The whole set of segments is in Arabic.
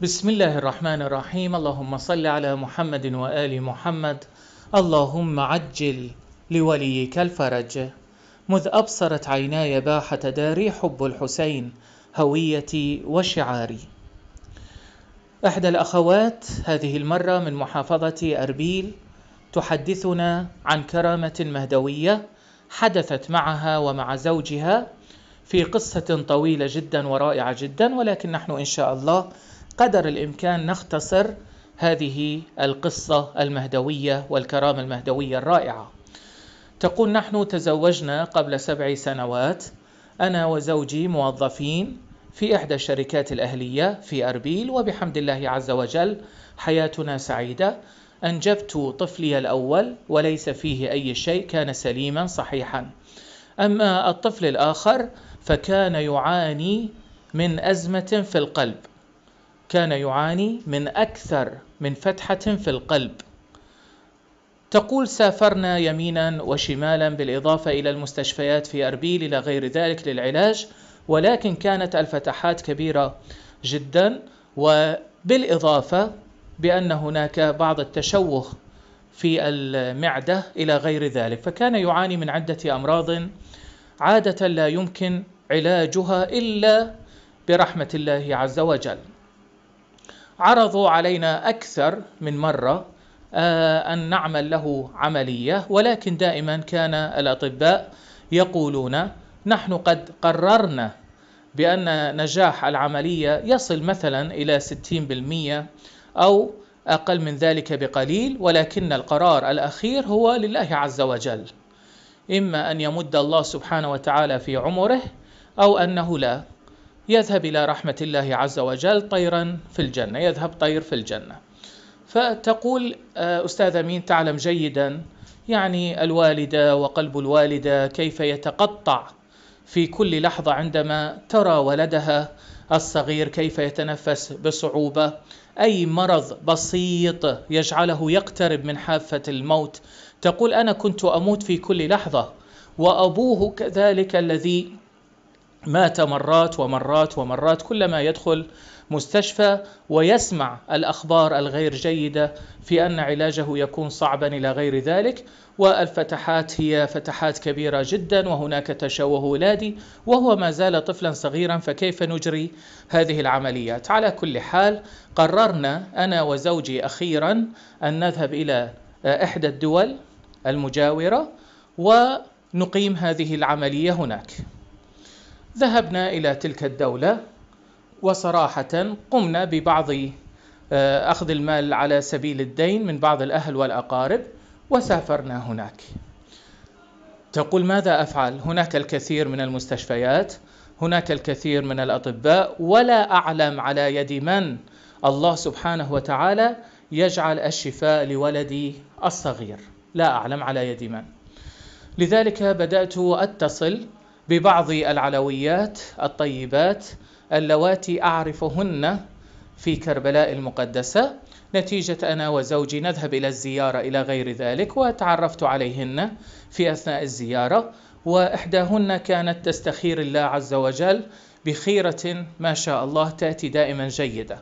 بسم الله الرحمن الرحيم اللهم صل على محمد وآل محمد اللهم عجل لوليك الفرج مذ أبصرت عيناي باحة داري حب الحسين هويتي وشعاري إحدى الأخوات هذه المرة من محافظة أربيل تحدثنا عن كرامة مهدوية حدثت معها ومع زوجها في قصة طويلة جدا ورائعة جدا ولكن نحن إن شاء الله قدر الإمكان نختصر هذه القصة المهدوية والكرامة المهدوية الرائعة تقول نحن تزوجنا قبل سبع سنوات أنا وزوجي موظفين في إحدى الشركات الأهلية في أربيل وبحمد الله عز وجل حياتنا سعيدة أنجبت طفلي الأول وليس فيه أي شيء كان سليما صحيحا أما الطفل الآخر فكان يعاني من أزمة في القلب كان يعاني من أكثر من فتحة في القلب تقول سافرنا يمينا وشمالا بالإضافة إلى المستشفيات في أربيل إلى غير ذلك للعلاج ولكن كانت الفتحات كبيرة جدا وبالإضافة بأن هناك بعض التشوه في المعدة إلى غير ذلك فكان يعاني من عدة أمراض عادة لا يمكن علاجها إلا برحمة الله عز وجل عرضوا علينا أكثر من مرة آه، أن نعمل له عملية ولكن دائما كان الأطباء يقولون نحن قد قررنا بأن نجاح العملية يصل مثلا إلى 60% أو أقل من ذلك بقليل ولكن القرار الأخير هو لله عز وجل إما أن يمد الله سبحانه وتعالى في عمره أو أنه لا يذهب إلى رحمة الله عز وجل طيرا في الجنة يذهب طير في الجنة فتقول آه، أستاذ مين تعلم جيدا يعني الوالدة وقلب الوالدة كيف يتقطع في كل لحظة عندما ترى ولدها الصغير كيف يتنفس بصعوبة أي مرض بسيط يجعله يقترب من حافة الموت تقول أنا كنت أموت في كل لحظة وأبوه كذلك الذي مات مرات ومرات ومرات كلما يدخل مستشفى ويسمع الاخبار الغير جيده في ان علاجه يكون صعبا الى غير ذلك والفتحات هي فتحات كبيره جدا وهناك تشوه ولادي وهو ما زال طفلا صغيرا فكيف نجري هذه العمليات على كل حال قررنا انا وزوجي اخيرا ان نذهب الى احدى الدول المجاوره ونقيم هذه العمليه هناك ذهبنا إلى تلك الدولة وصراحة قمنا ببعض آه، أخذ المال على سبيل الدين من بعض الأهل والأقارب وسافرنا هناك تقول ماذا أفعل؟ هناك الكثير من المستشفيات هناك الكثير من الأطباء ولا أعلم على يد من الله سبحانه وتعالى يجعل الشفاء لولدي الصغير لا أعلم على يد من لذلك بدأت أتصل ببعض العلويات الطيبات اللواتي أعرفهن في كربلاء المقدسة نتيجة أنا وزوجي نذهب إلى الزيارة إلى غير ذلك وتعرفت عليهن في أثناء الزيارة وإحداهن كانت تستخير الله عز وجل بخيرة ما شاء الله تأتي دائما جيدة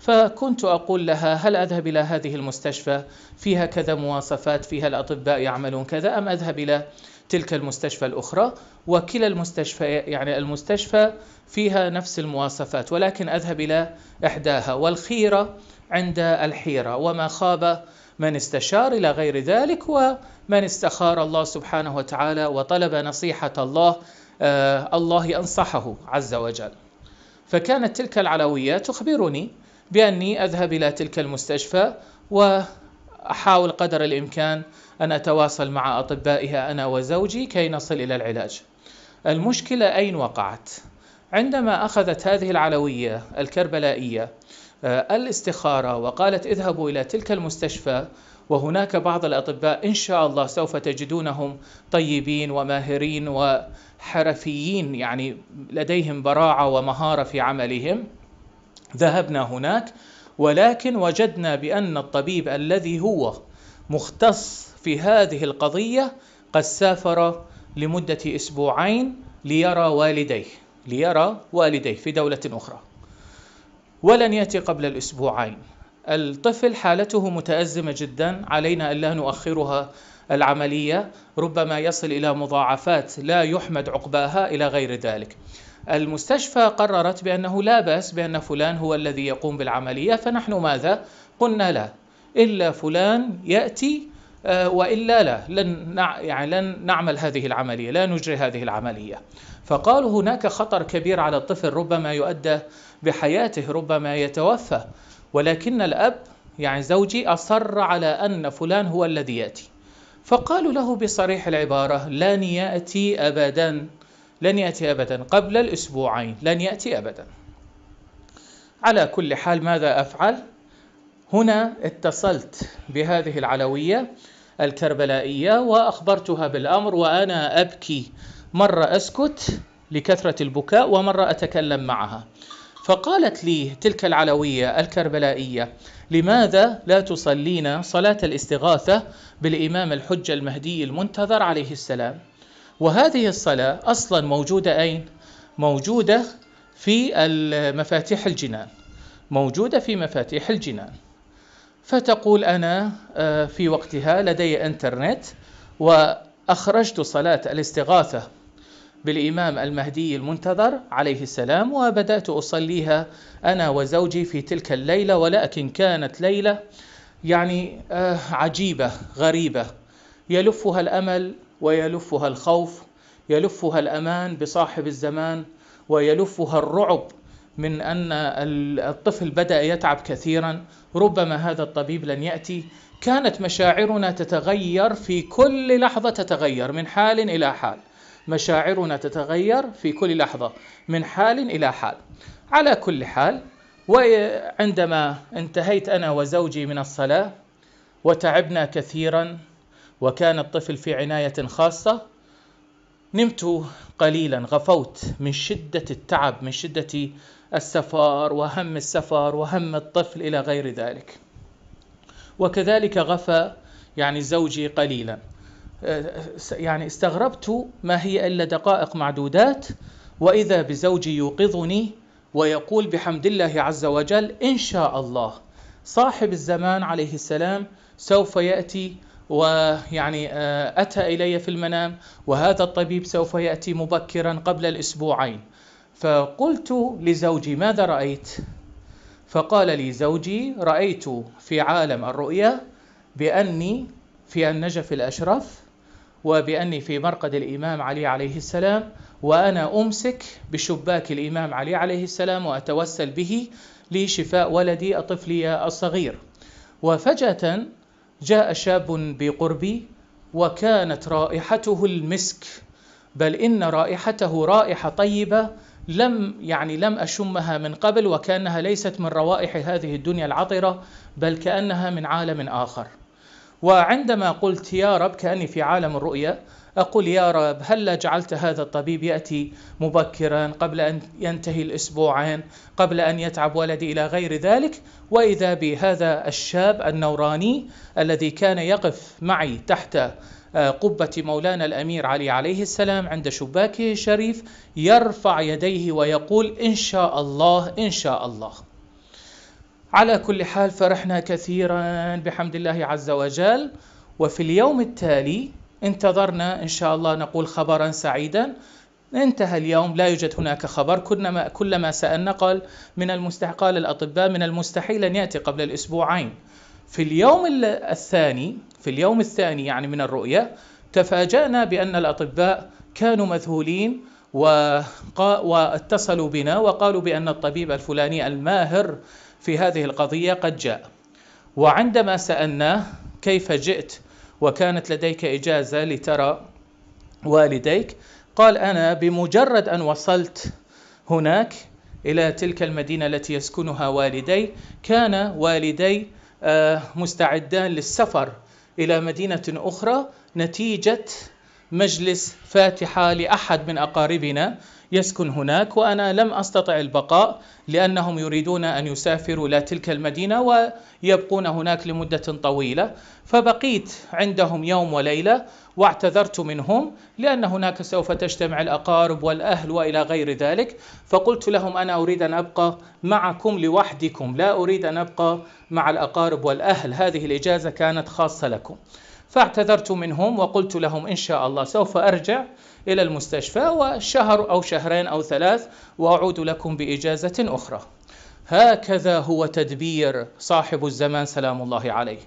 فكنت أقول لها هل أذهب إلى هذه المستشفى فيها كذا مواصفات فيها الأطباء يعملون كذا أم أذهب إلى تلك المستشفى الأخرى وكلا المستشفى يعني المستشفى فيها نفس المواصفات ولكن أذهب إلى إحداها والخيرة عند الحيرة وما خاب من استشار إلى غير ذلك ومن استخار الله سبحانه وتعالى وطلب نصيحة الله آه الله أنصحه عز وجل فكانت تلك العلوية تخبرني باني اذهب الى تلك المستشفى واحاول قدر الامكان ان اتواصل مع اطبائها انا وزوجي كي نصل الى العلاج. المشكله اين وقعت؟ عندما اخذت هذه العلويه الكربلائيه آه، الاستخاره وقالت اذهبوا الى تلك المستشفى وهناك بعض الاطباء ان شاء الله سوف تجدونهم طيبين وماهرين وحرفيين يعني لديهم براعه ومهاره في عملهم ذهبنا هناك ولكن وجدنا بأن الطبيب الذي هو مختص في هذه القضية قد سافر لمدة أسبوعين ليرى والديه ليرى والديه في دولة أخرى ولن يأتي قبل الأسبوعين الطفل حالته متأزمة جدا علينا ألا نؤخرها العملية ربما يصل إلى مضاعفات لا يحمد عقباها إلى غير ذلك المستشفى قررت بأنه لا بأس بأن فلان هو الذي يقوم بالعملية فنحن ماذا؟ قلنا لا إلا فلان يأتي آه، والا لا لن يعني لن نعمل هذه العمليه لا نجري هذه العمليه فقالوا هناك خطر كبير على الطفل ربما يؤدى بحياته ربما يتوفى ولكن الاب يعني زوجي اصر على ان فلان هو الذي ياتي فقالوا له بصريح العباره لن ياتي ابدا لن يأتي أبدا قبل الأسبوعين لن يأتي أبدا على كل حال ماذا أفعل؟ هنا اتصلت بهذه العلوية الكربلائية وأخبرتها بالأمر وأنا أبكي مرة أسكت لكثرة البكاء ومرة أتكلم معها فقالت لي تلك العلوية الكربلائية لماذا لا تصلين صلاة الاستغاثة بالإمام الحجة المهدي المنتظر عليه السلام وهذه الصلاة أصلا موجودة أين؟ موجودة في مفاتيح الجنان موجودة في مفاتيح الجنان فتقول أنا آه، في وقتها لدي إنترنت وأخرجت صلاة الاستغاثة بالإمام المهدي المنتظر عليه السلام وبدأت أصليها أنا وزوجي في تلك الليلة ولكن كانت ليلة يعني آه، عجيبة غريبة يلفها الأمل ويلفها الخوف يلفها الامان بصاحب الزمان ويلفها الرعب من ان الطفل بدا يتعب كثيرا ربما هذا الطبيب لن ياتي كانت مشاعرنا تتغير في كل لحظه تتغير من حال الى حال مشاعرنا تتغير في كل لحظه من حال الى حال على كل حال وعندما انتهيت انا وزوجي من الصلاه وتعبنا كثيرا وكان الطفل في عناية خاصة نمت قليلا غفوت من شدة التعب من شدة السفر وهم السفر وهم الطفل إلى غير ذلك وكذلك غفى يعني زوجي قليلا يعني استغربت ما هي إلا دقائق معدودات وإذا بزوجي يوقظني ويقول بحمد الله عز وجل إن شاء الله صاحب الزمان عليه السلام سوف يأتي ويعني آه، أتى إلي في المنام وهذا الطبيب سوف يأتي مبكرا قبل الأسبوعين فقلت لزوجي ماذا رأيت؟ فقال لي زوجي رأيت في عالم الرؤيا بأني في النجف الأشرف وبأني في مرقد الإمام علي عليه السلام وأنا أمسك بشباك الإمام علي عليه السلام وأتوسل به لشفاء ولدي طفلي الصغير وفجأة جاء شاب بقربي وكانت رائحته المسك بل ان رائحته رائحه طيبه لم يعني لم اشمها من قبل وكانها ليست من روائح هذه الدنيا العطره بل كانها من عالم اخر وعندما قلت يا رب كاني في عالم الرؤيا أقول يا رب هل جعلت هذا الطبيب يأتي مبكرا قبل أن ينتهي الأسبوعين قبل أن يتعب ولدي إلى غير ذلك وإذا بهذا الشاب النوراني الذي كان يقف معي تحت آه، قبة مولانا الأمير علي عليه السلام عند شباكه الشريف يرفع يديه ويقول إن شاء الله إن شاء الله على كل حال فرحنا كثيرا بحمد الله عز وجل وفي اليوم التالي انتظرنا إن شاء الله نقول خبرا سعيدا انتهى اليوم لا يوجد هناك خبر كلما كلما سألنا قال من المستحقال قال الأطباء من المستحيل أن يأتي قبل الأسبوعين في اليوم الثاني في اليوم الثاني يعني من الرؤية تفاجأنا بأن الأطباء كانوا مذهولين واتصلوا بنا وقالوا بأن الطبيب الفلاني الماهر في هذه القضية قد جاء وعندما سألناه كيف جئت وكانت لديك إجازة لترى والديك قال أنا بمجرد أن وصلت هناك إلى تلك المدينة التي يسكنها والدي كان والدي آه، مستعدان للسفر إلى مدينة أخرى نتيجة مجلس فاتحة لأحد من أقاربنا يسكن هناك وأنا لم أستطع البقاء لأنهم يريدون أن يسافروا إلى تلك المدينة ويبقون هناك لمدة طويلة فبقيت عندهم يوم وليلة واعتذرت منهم لأن هناك سوف تجتمع الأقارب والأهل وإلى غير ذلك فقلت لهم أنا أريد أن أبقى معكم لوحدكم لا أريد أن أبقى مع الأقارب والأهل هذه الإجازة كانت خاصة لكم فاعتذرت منهم وقلت لهم إن شاء الله سوف أرجع إلى المستشفى وشهر أو شهرين أو ثلاث وأعود لكم بإجازة أخرى هكذا هو تدبير صاحب الزمان سلام الله عليه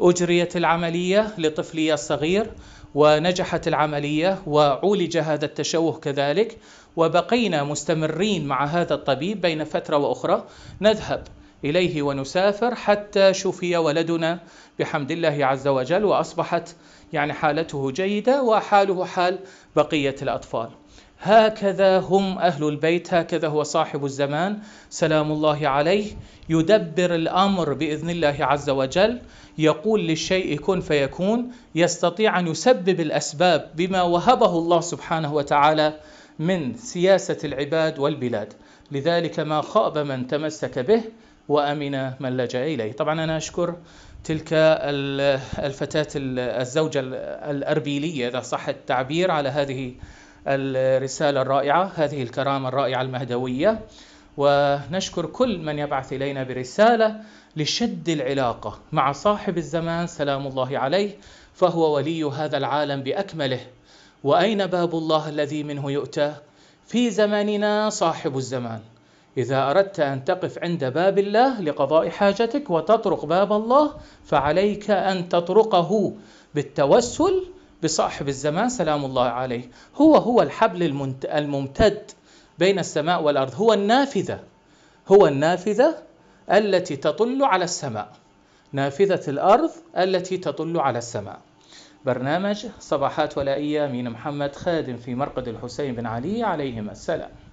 أجريت العملية لطفلي الصغير ونجحت العملية وعولج هذا التشوه كذلك وبقينا مستمرين مع هذا الطبيب بين فترة وأخرى نذهب إليه ونسافر حتى شفي ولدنا بحمد الله عز وجل وأصبحت يعني حالته جيدة وحاله حال بقية الأطفال هكذا هم أهل البيت هكذا هو صاحب الزمان سلام الله عليه يدبر الأمر بإذن الله عز وجل يقول للشيء كن فيكون يستطيع أن يسبب الأسباب بما وهبه الله سبحانه وتعالى من سياسة العباد والبلاد لذلك ما خاب من تمسك به وأمن من لجأ إليه طبعا أنا أشكر تلك الفتاة الزوجة الأربيلية إذا صح التعبير على هذه الرسالة الرائعة هذه الكرامة الرائعة المهدوية ونشكر كل من يبعث إلينا برسالة لشد العلاقة مع صاحب الزمان سلام الله عليه فهو ولي هذا العالم بأكمله وأين باب الله الذي منه يؤتى في زماننا صاحب الزمان إذا أردت أن تقف عند باب الله لقضاء حاجتك وتطرق باب الله فعليك أن تطرقه بالتوسل بصاحب الزمان سلام الله عليه هو هو الحبل الممتد بين السماء والأرض هو النافذة هو النافذة التي تطل على السماء نافذة الأرض التي تطل على السماء برنامج صباحات ولائية من محمد خادم في مرقد الحسين بن علي عليهما السلام